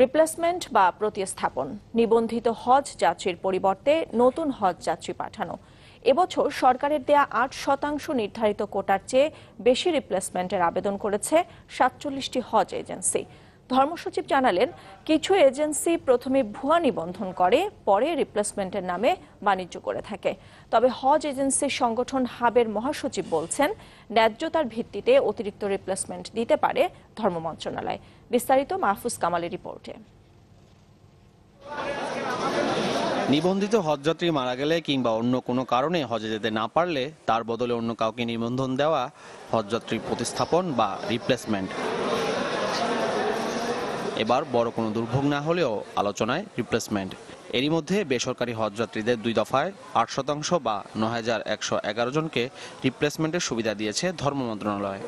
replacement বা প্রতিস্থাপন নিবন্ধিত হজ যাত্রীর পরিবর্তে নতুন হজ যাত্রী পাঠানো এবছর সরকারের দেয়া আট শতাংশ নির্ধারিত কোটার চেয়ে বেশি রিপ্লেসমেন্টের আবেদন করেছে সাতচল্লিশটি হজ এজেন্সি ধর্মসচিব জানালেন কিছু এজেন্সি প্রথমে ভুয়া নিবন্ধন করে পরে রিপ্লেসমেন্টের নামে বাণিজ্য করে থাকে তবে হজ এজেন্সি সংগঠন হাবের মহাসচিব বলছেন ন্যায্যতার ভিত্তিতে অতিরিক্ত রিপ্লেসমেন্ট দিতে পারে ধর্ম মন্ত্রণালয় বিস্তারিত মাহফুজ কামালের রিপোর্টে নিবন্ধিত হজযাত্রী মারা গেলে কিংবা অন্য কোনো কারণে হজে যেতে না পারলে তার বদলে অন্য কাউকে নিবন্ধন দেওয়া হজযাত্রী প্রতিস্থাপন বা রিপ্লেসমেন্ট এবার বড় কোনো দুর্ভোগ না হলেও আলোচনায় রিপ্লেসমেন্ট এরই মধ্যে বেসরকারি হজযাত্রীদের দুই দফায় আট শতাংশ বা ন হাজার একশো এগারো জনকে রিপ্লেসমেন্টের সুবিধা দিয়েছে ধর্ম মন্ত্রণালয়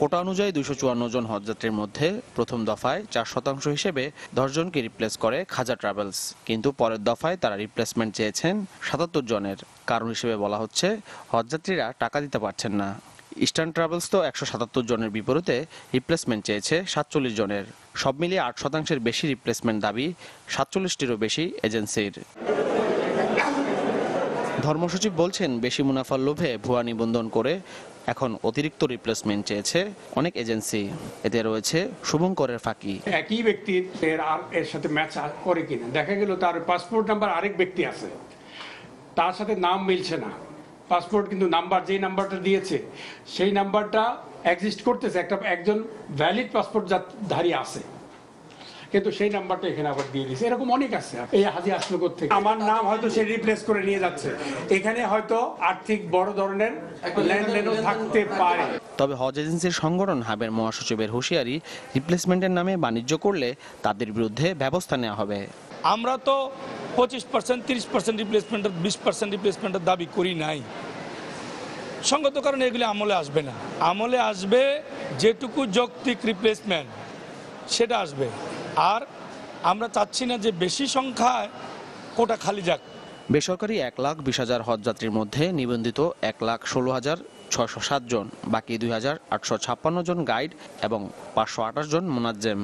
কোটা অনুযায়ী দুশো চুয়ান্ন জন হজযাত্রীর মধ্যে প্রথম দফায় চার শতাংশ হিসেবে দশজনকে রিপ্লেস করে খাজা ট্রাভেলস কিন্তু পরের দফায় তারা রিপ্লেসমেন্ট চেয়েছেন সাতাত্তর জনের কারণ হিসেবে বলা হচ্ছে হজযাত্রীরা টাকা দিতে পারছেন না ইস্টার্ন ট্রাভেলস তো একশো সাতাত্তর জনের বিপরীতে রিপ্লেসমেন্ট চেয়েছে সাতচল্লিশ জনের সব মিলিয়ে আট শতাংশের বেশি রিপ্লেসমেন্ট দাবি সাতচল্লিশটিরও বেশি এজেন্সির ধর্মসচিব বলছেন বেশি মুনাফার লোভে ভুয়া নিবন্ধন করে এখন অতিরিক্ত রিপ্লেসমেন্ট চেয়েছে অনেক এজেন্সি এতে রয়েছে শুভঙ্করের ফাঁকি একই ব্যক্তির এর সাথে ম্যাচ করে কিনা দেখা গেল তার পাসপোর্ট নাম্বার আরেক ব্যক্তি আছে তার সাথে নাম মিলছে না পাসপোর্ট কিন্তু নাম্বার যেই নাম্বারটা দিয়েছে সেই নাম্বারটা এক্সিস্ট করতেছে একটা একজন ভ্যালিড পাসপোর্ট যা ধারী আছে কিন্তু সেই নাম্বারটা এখানে আবার দিয়ে দিয়েছে এরকম অনেক আছে এই হাজি আসলো থেকে আমার নাম হয়তো সে রিপ্লেস করে নিয়ে যাচ্ছে এখানে হয়তো আর্থিক বড় ধরনের লেনদেনও থাকতে পারে তবে হজ এজেন্সির সংগঠন হাবের মহাসচিবের হুঁশিয়ারি রিপ্লেসমেন্টের নামে বাণিজ্য করলে তাদের বিরুদ্ধে ব্যবস্থা নেওয়া হবে আমরা তো পঁচিশ পার্সেন্ট তিরিশ পার্সেন্ট রিপ্লেসমেন্টের বিশ পার্সেন্ট রিপ্লেসমেন্টের দাবি করি নাই সঙ্গত কারণে এগুলি আমলে আসবে না আমলে আসবে যেটুকু যৌক্তিক রিপ্লেসমেন্ট সেটা আসবে আর আমরা চাচ্ছি না যে বেশি সংখ্যায় কোটা খালি যাক বেসরকারি এক লাখ বিশ হাজার যাত্রীর মধ্যে নিবন্ধিত এক লাখ ষোলো হাজার ছশো সাতজন বাকি দুই হাজার আটশো ছাপ্পান্ন জন গাইড এবং পাঁচশো আঠাশ জন মোনাজ্জেম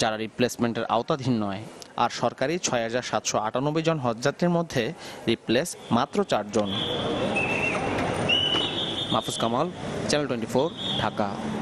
যারা রিপ্লেসমেন্টের আওতাধীন নয় আর সরকারি ছয় হাজার সাতশো আটানব্বই জন হজযাত্রীর মধ্যে রিপ্লেস মাত্র চারজন মাহফুজ কামাল চ্যানেল টোয়েন্টি ঢাকা